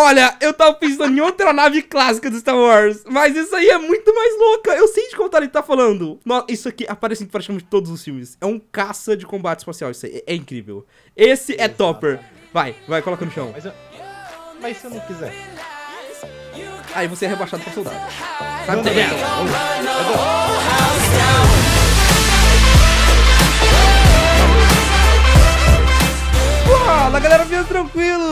Olha, eu tava pensando em outra nave clássica do Star Wars, mas isso aí é muito mais louca. Eu sei de qual ele tá falando. Nossa, isso aqui aparece em praticamente todos os filmes. É um caça de combate espacial, isso aí. É, é incrível. Esse é topper. Vai, vai, coloca no chão. Mas, eu... mas se eu não quiser? Aí você é rebaixado pra soldado. Sabe Fala, galera, fica tranquilo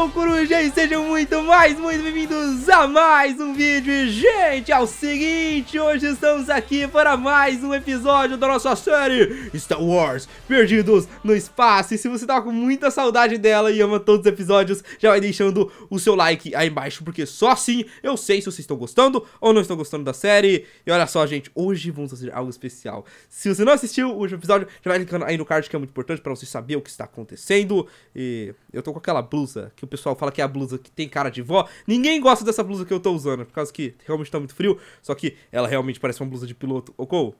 sou o Coruja e sejam muito mais, muito bem-vindos a mais um vídeo. E, gente, é o seguinte, hoje estamos aqui para mais um episódio da nossa série Star Wars Perdidos no Espaço. E se você tá com muita saudade dela e ama todos os episódios, já vai deixando o seu like aí embaixo, porque só assim eu sei se vocês estão gostando ou não estão gostando da série. E olha só, gente, hoje vamos fazer algo especial. Se você não assistiu o último episódio, já vai clicando aí no card que é muito importante para você saber o que está acontecendo. E eu tô com aquela blusa que pessoal fala que é a blusa que tem cara de vó, ninguém gosta dessa blusa que eu tô usando, por causa que realmente tá muito frio, só que ela realmente parece uma blusa de piloto. Ô, Cole,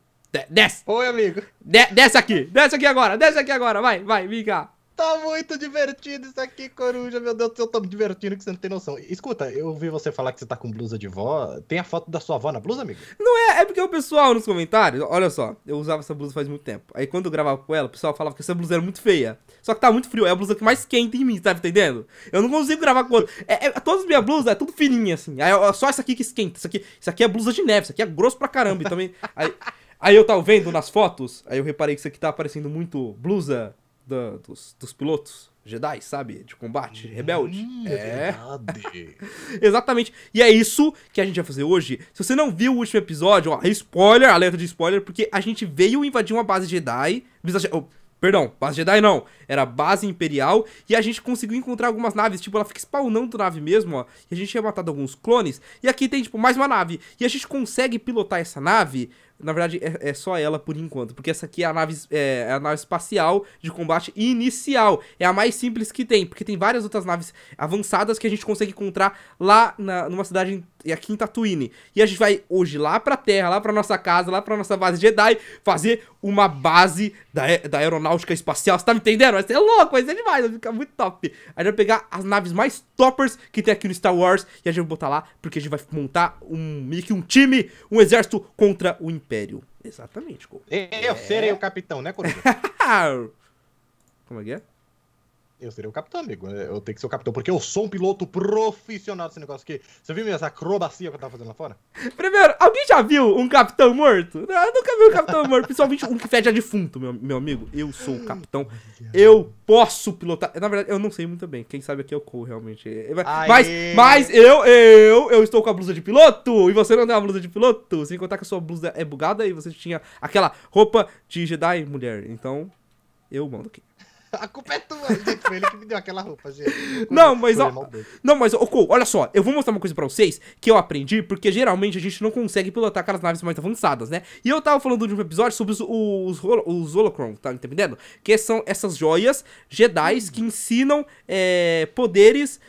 desce! Oi, amigo! De desce aqui! Desce aqui agora! Desce aqui agora! Vai, vai, vem cá! Tá muito divertido isso aqui, coruja. Meu Deus do céu, tô me divertindo que você não tem noção. Escuta, eu ouvi você falar que você tá com blusa de vó. Tem a foto da sua avó na blusa, amigo? Não é, é porque o pessoal nos comentários, olha só, eu usava essa blusa faz muito tempo. Aí quando eu gravava com ela, o pessoal falava que essa blusa era muito feia. Só que tá muito frio, é a blusa que mais quente em mim, tá entendendo? Eu não consigo gravar com outra. É, é, todas as minhas blusas é tudo fininha, assim. Aí, é só essa aqui que esquenta. Isso aqui, isso aqui é blusa de neve, isso aqui é grosso pra caramba. E também. Aí, aí eu tava vendo nas fotos, aí eu reparei que isso aqui tá aparecendo muito blusa da, dos, dos pilotos Jedi, sabe? De combate, hum, rebelde. é. é. Verdade. Exatamente. E é isso que a gente vai fazer hoje. Se você não viu o último episódio, ó, spoiler, alerta de spoiler, porque a gente veio invadir uma base Jedi. Oh, perdão, base Jedi não. Era base Imperial. E a gente conseguiu encontrar algumas naves. Tipo, ela fica spawnando nave mesmo, ó. E a gente tinha matado alguns clones. E aqui tem, tipo, mais uma nave. E a gente consegue pilotar essa nave na verdade, é, é, só ela por enquanto, porque essa aqui é a, nave, é, é a nave espacial de combate inicial. É a mais simples que tem, porque tem várias outras naves avançadas que a gente consegue encontrar lá na, numa cidade é aqui em Tatooine. E a gente vai hoje lá pra Terra, lá pra nossa casa, lá pra nossa base Jedi, fazer uma base da, da aeronáutica espacial. Você tá me entendendo? Vai ser louco, vai ser demais, vai ficar muito top. A gente vai pegar as naves mais toppers que tem aqui no Star Wars e a gente vai botar lá, porque a gente vai montar um, meio que um time, um exército contra o Império Império. Exatamente, Coruja. Eu é... serei o capitão, né, Coruja? Como é que é? eu seria o capitão, amigo. Eu tenho que ser o capitão, porque eu sou um piloto profissional desse negócio aqui. Você viu minhas acrobacias que eu tava fazendo lá fora? Primeiro, alguém já viu um capitão morto? Eu nunca vi um capitão morto, principalmente um que fede a defunto, meu, meu amigo. Eu sou o capitão. Eu posso pilotar. Na verdade, eu não sei muito bem. Quem sabe aqui é o Cole, realmente. Mas, mas eu, eu, eu estou com a blusa de piloto, e você não tem uma blusa de piloto. Sem contar que a sua blusa é bugada e você tinha aquela roupa de Jedi mulher. Então, eu mando aqui. A culpa é tua, gente. Foi ele que me deu aquela roupa, gente. Não, mas. Ó, não, mas, Oco, olha só. Eu vou mostrar uma coisa pra vocês que eu aprendi, porque geralmente a gente não consegue pilotar aquelas naves mais avançadas, né? E eu tava falando de um episódio sobre os, os, os Holocron, tá entendendo? Que são essas joias Jedi hum. que ensinam é, poderes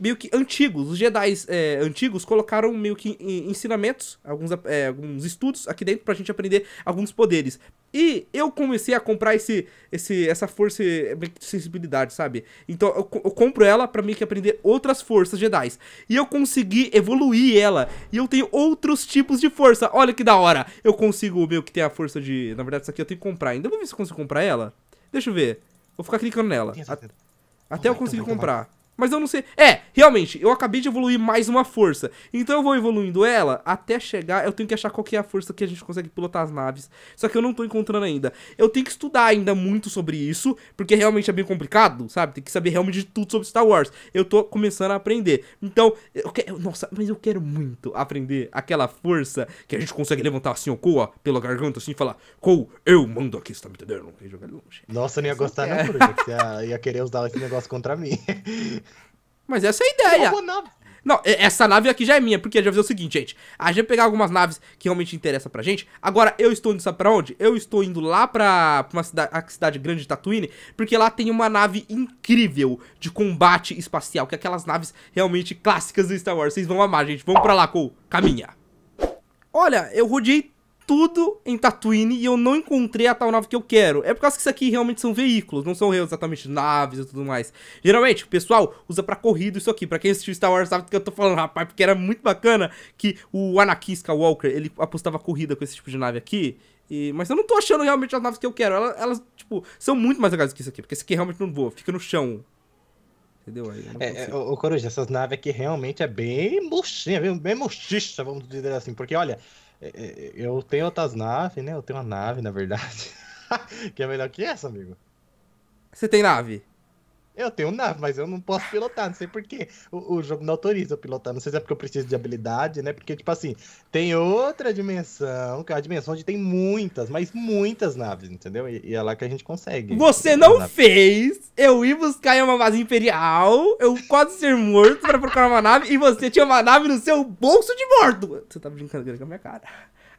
meio que antigos. Os Jedi é, antigos colocaram meio que ensinamentos, alguns, é, alguns estudos aqui dentro pra gente aprender alguns poderes. E eu comecei a comprar esse, esse, essa força de é, sensibilidade, sabe? Então eu, eu compro ela para mim que aprender outras forças Jedi. E eu consegui evoluir ela. E eu tenho outros tipos de força. Olha que da hora. Eu consigo meio que ter a força de. Na verdade, isso aqui eu tenho que comprar ainda. Vou ver se eu consigo comprar ela. Deixa eu ver. Vou ficar clicando nela. A... Até eu conseguir comprar. Mas eu não sei. É, realmente, eu acabei de evoluir mais uma força. Então eu vou evoluindo ela até chegar. Eu tenho que achar qual que é a força que a gente consegue pilotar as naves. Só que eu não tô encontrando ainda. Eu tenho que estudar ainda muito sobre isso, porque realmente é bem complicado, sabe? Tem que saber realmente de tudo sobre Star Wars. Eu tô começando a aprender. Então, eu quero. Nossa, mas eu quero muito aprender aquela força que a gente consegue levantar assim, o Koa, pela garganta, assim, e falar: Kou, eu mando aqui, você tá me entendendo? jogar longe. Nossa, eu não ia gostar, é. não, você ia, ia querer usar esse negócio contra mim. Mas essa é a ideia. Não, é, essa nave aqui já é minha, porque já fazer o seguinte, gente. A gente vai pegar algumas naves que realmente interessam pra gente. Agora, eu estou indo, sabe pra onde? Eu estou indo lá pra, pra uma cidade, a cidade grande de Tatooine, porque lá tem uma nave incrível de combate espacial, que é aquelas naves realmente clássicas do Star Wars. Vocês vão amar, gente. Vamos pra lá, Cole. Caminha. Olha, eu rodei tudo em Tatooine e eu não encontrei a tal nave que eu quero. É por causa que isso aqui realmente são veículos, não são exatamente naves e tudo mais. Geralmente, o pessoal usa pra corrida isso aqui. Pra quem assistiu Star Wars sabe do que eu tô falando, rapaz, porque era muito bacana que o Anakin Skywalker, ele apostava corrida com esse tipo de nave aqui. E, mas eu não tô achando realmente as naves que eu quero. Elas, elas tipo, são muito mais legais do que isso aqui, porque isso aqui realmente não voa, fica no chão. Entendeu? Aí, é, é o, é, assim. Coruja, essas naves aqui realmente é bem murchinha, bem, bem murchista, vamos dizer assim. Porque, olha, é, é, é, eu tenho outras naves, né? Eu tenho uma nave, na verdade. que é melhor que essa, amigo. Você tem nave? Eu tenho nave, mas eu não posso pilotar, não sei porquê. O, o jogo não autoriza eu pilotar, não sei se é porque eu preciso de habilidade, né? Porque, tipo assim, tem outra dimensão, que é a dimensão onde tem muitas, mas muitas naves, entendeu? E, e é lá que a gente consegue. Você não fez eu ir buscar em uma base imperial, eu quase ser morto pra procurar uma nave, e você tinha uma nave no seu bolso de morto. Você tá brincando com a minha cara.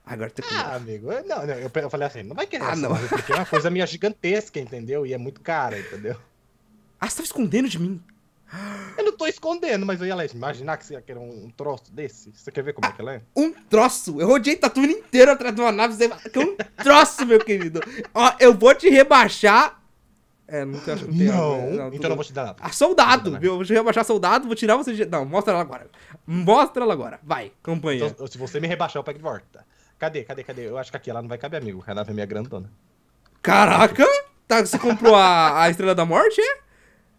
Agora tu Ah, amigo, não, não eu, falei assim, não vai querer ah, essa, não. porque é uma coisa minha gigantesca, entendeu? E é muito cara, entendeu? Ah, você tava escondendo de mim. Eu não tô escondendo, mas eu ia lá imaginar que você ia um, troço desse. Você quer ver como ah, é que ela é? Um troço? Eu rodei Tatooine inteiro atrás de uma nave. Você... Que um troço, meu querido. Ó, eu vou te rebaixar. É, não tem, não tem né? Não, não então eu não vou te dar nada. Ah, soldado! Eu vou te rebaixar soldado, vou tirar você de. Não, mostra ela agora. Mostra ela agora. Vai, campanha. Então, se você me rebaixar, eu pego de volta. Cadê, cadê, cadê? Eu acho que aqui ela não vai caber, amigo. A nave é minha grandona. Caraca! Tá, você comprou a, a Estrela da Morte, é?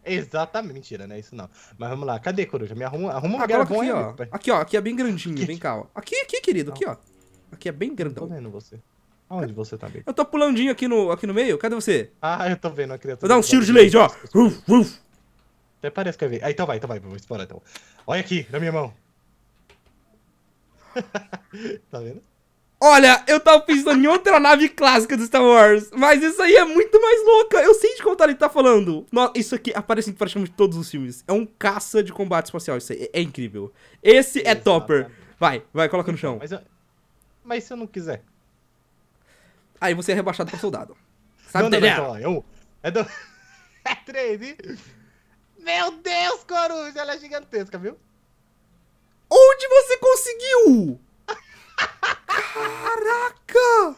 Exatamente, mentira, não é isso não. Mas vamos lá, cadê, Coruja? Me arruma, arruma um ah, lugar bom aqui, aí, ó. Pai. Aqui, ó, aqui é bem grandinho, vem cá, ó. Aqui, aqui, querido, aqui, ó. Aqui é bem grandão. Tô vendo você. Aonde você tá bem? Eu tô pulandinho aqui no, aqui no meio, cadê você? Ah, eu tô vendo a criatura. Vou dar um tiro de leite, ó. Uf, uf. Até parece que eu ver. Ah, então vai, então vai, vou explorar então. Olha aqui, na minha mão. tá vendo? Olha, eu tava pensando em outra nave clássica do Star Wars, mas isso aí é muito mais louca. Eu sei de qual ele tá falando. Nossa, isso aqui aparece em praticamente todos os filmes. É um caça de combate espacial, isso aí. É, é incrível. Esse é topper. Vai, vai, coloca no chão. Mas, eu... mas se eu não quiser? Aí você é rebaixado pra soldado. Sabe não, não, não, eu... É do... É 3 Meu Deus, Coruja, ela é gigantesca, viu? Onde você conseguiu? Caraca!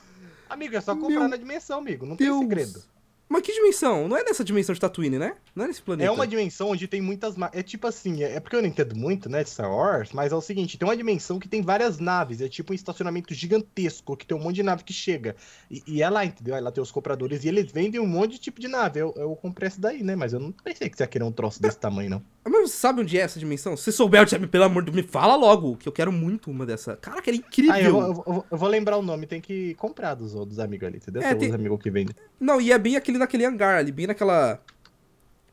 Amigo, é só comprar Meu na dimensão, amigo. Não Deus. tem segredo. Mas que dimensão? Não é nessa dimensão de Tatooine, né? Não é nesse planeta. É uma dimensão onde tem muitas. É tipo assim, é, é porque eu não entendo muito, né, de Star Wars, mas é o seguinte: tem uma dimensão que tem várias naves. É tipo um estacionamento gigantesco, que tem um monte de nave que chega. E, e é lá, entendeu? ela lá tem os compradores e eles vendem um monte de tipo de nave. Eu, eu comprei essa daí, né? Mas eu não pensei que você ia querer um troço desse tamanho, não. Mas você sabe onde é essa dimensão? Se souber, me pelo amor de Deus, me fala logo, que eu quero muito uma dessa. cara que era incrível. Ah, eu, eu, eu, vou lembrar o nome, tem que comprar dos, dos amigos ali, entendeu? É, tem... Os amigos que vendem. Não, e é bem aquele bem naquele hangar ali, bem naquela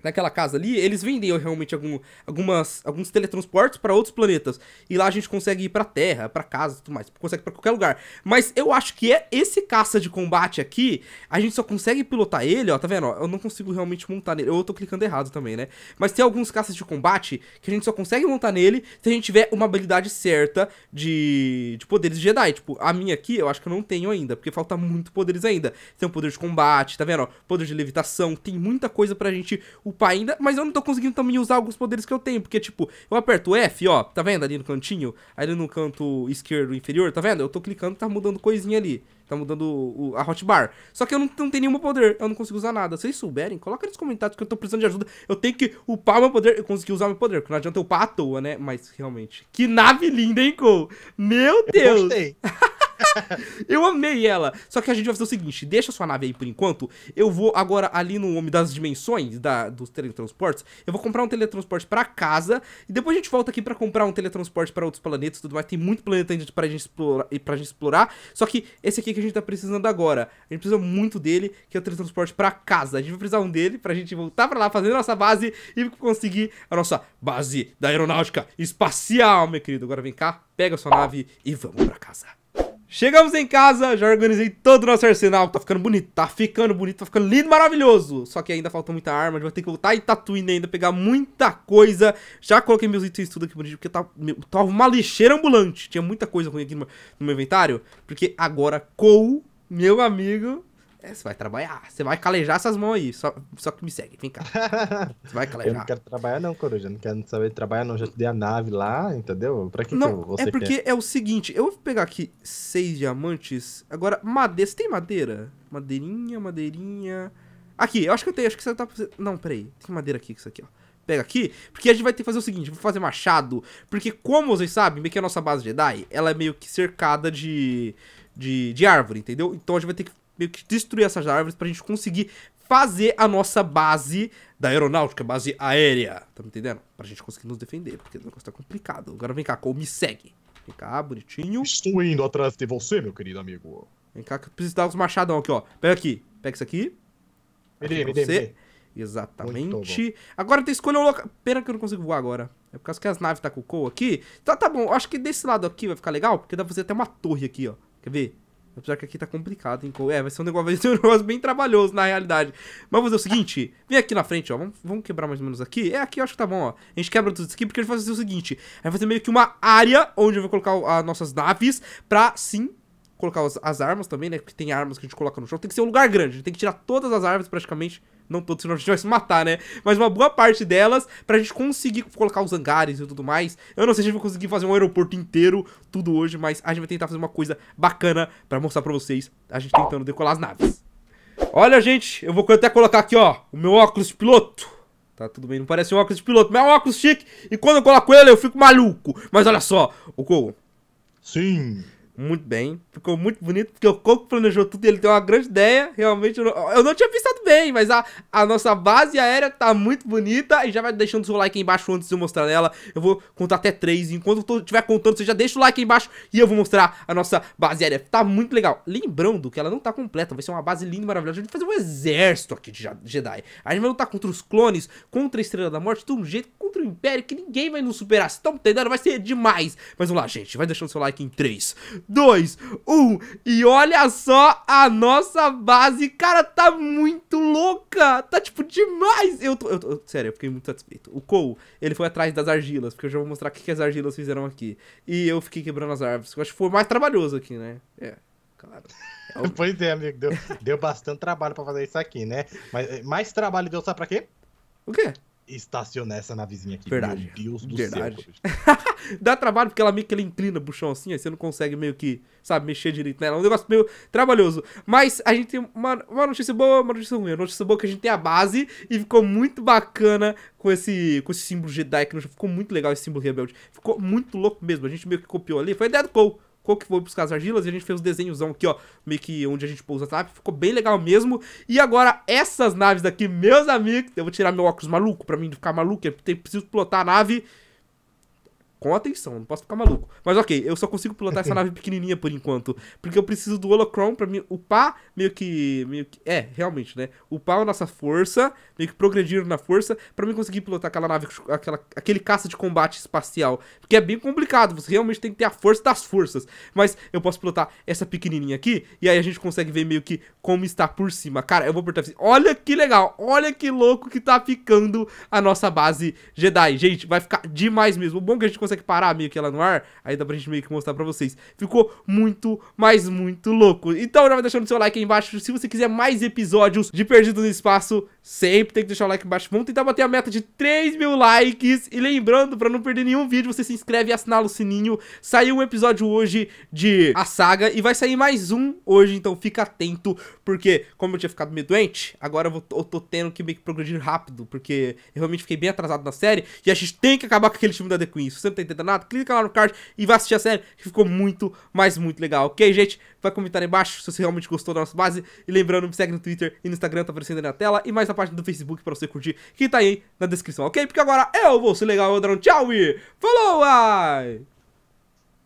naquela casa ali, eles vendem realmente algum, algumas, alguns teletransportes para outros planetas. E lá a gente consegue ir pra Terra, para casa e tudo mais. Consegue para qualquer lugar. Mas eu acho que é esse caça de combate aqui, a gente só consegue pilotar ele, ó, tá vendo? Eu não consigo realmente montar nele. Eu tô clicando errado também, né? Mas tem alguns caças de combate que a gente só consegue montar nele se a gente tiver uma habilidade certa de, de poderes Jedi. Tipo, a minha aqui eu acho que eu não tenho ainda, porque falta muito poderes ainda. Tem o poder de combate, tá vendo? Ó, poder de levitação, tem muita coisa pra gente upar ainda, mas eu não tô conseguindo também usar alguns poderes que eu tenho, porque, tipo, eu aperto F, ó, tá vendo ali no cantinho? Ali no canto esquerdo inferior, tá vendo? Eu tô clicando, tá mudando coisinha ali, tá mudando o, a hotbar. Só que eu não, não tenho nenhum poder, eu não consigo usar nada. Se vocês souberem, coloca nos comentários que eu tô precisando de ajuda, eu tenho que upar meu poder, eu consegui usar meu poder, porque não adianta eu upar à toa, né? Mas, realmente, que nave linda, hein, Cole? Meu Deus! Eu gostei. eu amei ela. Só que a gente vai fazer o seguinte: deixa sua nave aí por enquanto. Eu vou agora ali no Homem das Dimensões, da, dos teletransportes. Eu vou comprar um teletransporte para casa. E depois a gente volta aqui para comprar um teletransporte para outros planetas e tudo mais. Tem muito planeta ainda pra gente, explorar, pra gente explorar. Só que esse aqui que a gente tá precisando agora. A gente precisa muito dele, que é o teletransporte para casa. A gente vai precisar um dele pra gente voltar para lá, fazer nossa base e conseguir a nossa base da aeronáutica espacial, meu querido. Agora vem cá, pega sua nave e vamos para casa. Chegamos em casa, já organizei todo o nosso arsenal. Tá ficando bonito, tá ficando bonito, tá ficando lindo, maravilhoso. Só que ainda falta muita arma, a gente vai ter que voltar em Tatooine né, ainda, pegar muita coisa. Já coloquei meus itens tudo aqui bonito, porque tá, meu, tava uma lixeira ambulante. Tinha muita coisa ruim aqui no, no meu inventário. Porque agora, com meu amigo, é, você vai trabalhar. Você vai calejar essas mãos aí. Só, só que me segue, vem cá. Você vai calejar. eu não quero trabalhar, não, Coruja. Não quero saber trabalhar, não. Já te dei a nave lá, entendeu? Pra que, não, que você É porque quer? é o seguinte: eu vou pegar aqui seis diamantes. Agora, madeira. Você tem madeira? Madeirinha, madeirinha. Aqui, eu acho que eu tenho. Acho que você tá. Não, peraí. Tem madeira aqui, isso aqui, ó. Pega aqui. Porque a gente vai ter que fazer o seguinte: vou fazer machado. Porque, como vocês sabem, meio que a nossa base Jedi, ela é meio que cercada de. De, de árvore, entendeu? Então a gente vai ter que meio que destruir essas árvores pra gente conseguir fazer a nossa base da aeronáutica, base aérea. Tá me entendendo? Pra gente conseguir nos defender, porque o negócio tá complicado. Agora vem cá, Cole, me segue. Vem cá, bonitinho. Estou indo atrás de você, meu querido amigo. Vem cá que eu preciso dar uns machadão aqui, ó. Pega aqui. Pega isso aqui. Me dê, me dê, Exatamente. Agora tem escolha local. Pena que eu não consigo voar agora. É por causa que as naves tá com o Cole aqui. Tá, tá bom. Acho que desse lado aqui vai ficar legal, porque dá pra fazer até uma torre aqui, ó. Quer ver? Apesar que aqui tá complicado, hein? É, vai ser um negócio, um negócio bem trabalhoso, na realidade. Mas vamos fazer o seguinte, vem aqui na frente, ó. Vamos, vamos quebrar mais ou menos aqui. É aqui, eu acho que tá bom, ó. A gente quebra tudo isso aqui, porque a gente vai fazer o seguinte. A gente vai fazer meio que uma área onde eu vou colocar as nossas naves pra, sim, colocar as, as armas também, né? Porque tem armas que a gente coloca no chão. Tem que ser um lugar grande. A gente tem que tirar todas as armas, praticamente, não todos, senão a gente vai se matar, né? Mas uma boa parte delas, pra gente conseguir colocar os hangares e tudo mais. Eu não sei se a gente vai conseguir fazer um aeroporto inteiro, tudo hoje, mas a gente vai tentar fazer uma coisa bacana pra mostrar pra vocês. A gente tentando decolar as naves. Olha, gente, eu vou até colocar aqui, ó, o meu óculos de piloto. Tá tudo bem, não parece um óculos de piloto, mas é um óculos chique. E quando eu coloco ele, eu fico maluco. Mas olha só, o Gol. Sim muito bem. Ficou muito bonito, porque o Coco planejou tudo e ele tem uma grande ideia. Realmente, eu não, eu não tinha pensado bem, mas a, a nossa base aérea tá muito bonita. E já vai deixando seu like aí embaixo antes de eu mostrar nela. Eu vou contar até três. Enquanto eu estiver contando, você já deixa o like aí embaixo e eu vou mostrar a nossa base aérea. Tá muito legal. Lembrando que ela não tá completa, vai ser uma base linda e maravilhosa. A gente vai fazer um exército aqui de Jedi. A gente vai lutar contra os clones, contra a Estrela da Morte, de um jeito, contra o Império, que ninguém vai nos superar. Se estão entendendo? Vai ser demais. Mas vamos lá, gente. Vai deixando seu like em três 2, 1. E olha só a nossa base. Cara, tá muito louca. Tá, tipo, demais. Eu tô, eu tô, sério, eu fiquei muito satisfeito. O Cole, ele foi atrás das argilas, porque eu já vou mostrar o que, que as argilas fizeram aqui. E eu fiquei quebrando as árvores. Eu acho que foi mais trabalhoso aqui, né? É. Claro. É pois é, amigo, deu, deu bastante trabalho pra fazer isso aqui, né? Mas mais trabalho deu, só pra quê? O quê? estacionar essa navezinha aqui. Verdade. Meu Deus do Verdade. céu. Dá trabalho porque ela meio que ela inclina o buchão assim, aí você não consegue meio que, sabe, mexer direito nela. É um negócio meio trabalhoso. Mas a gente tem uma, uma notícia boa, uma notícia ruim. A notícia boa é que a gente tem a base e ficou muito bacana com esse, com esse símbolo Jedi que ficou muito legal esse símbolo rebelde. Ficou muito louco mesmo. A gente meio que copiou ali. Foi a ideia do Cole qual que foi buscar as argilas e a gente fez os desenhozão aqui, ó, meio que onde a gente pousa a nave, ficou bem legal mesmo. E agora essas naves daqui, meus amigos, eu vou tirar meu óculos maluco pra mim ficar maluco, eu preciso pilotar a nave com atenção, não posso ficar maluco. Mas ok, eu só consigo pilotar essa nave pequenininha por enquanto, porque eu preciso do Holocron pra me upar, meio que, meio que... É, realmente, né? Upar a nossa força, meio que progredir na força, pra mim conseguir pilotar aquela nave, aquela, aquele caça de combate espacial. Porque é bem complicado, você realmente tem que ter a força das forças. Mas eu posso pilotar essa pequenininha aqui, e aí a gente consegue ver meio que como está por cima. Cara, eu vou apertar assim, olha que legal, olha que louco que tá ficando a nossa base Jedi. Gente, vai ficar demais mesmo. O bom é que a gente consegue consegue parar meio que ela no ar, aí dá pra gente meio que mostrar pra vocês. Ficou muito, mas muito louco. Então já vai deixando seu like aí embaixo. Se você quiser mais episódios de Perdido no Espaço, sempre tem que deixar o like embaixo. Vamos tentar bater a meta de 3 mil likes. E lembrando, pra não perder nenhum vídeo, você se inscreve e assina o sininho. Saiu um episódio hoje de A Saga e vai sair mais um hoje, então fica atento, porque como eu tinha ficado meio doente, agora eu, vou, eu tô tendo que meio que progredir rápido, porque eu realmente fiquei bem atrasado na série e a gente tem que acabar com aquele time da The Queen. Isso sempre tem não entendendo nada, clica lá no card e vai assistir a série, que ficou muito, mas muito legal, ok, gente? Vai comentar aí embaixo se você realmente gostou da nossa base. E lembrando, me segue no Twitter e no Instagram, tá aparecendo aí na tela. E mais na página do Facebook pra você curtir, que tá aí na descrição, ok? Porque agora eu vou ser legal, eu dar um tchau e falou! Ai!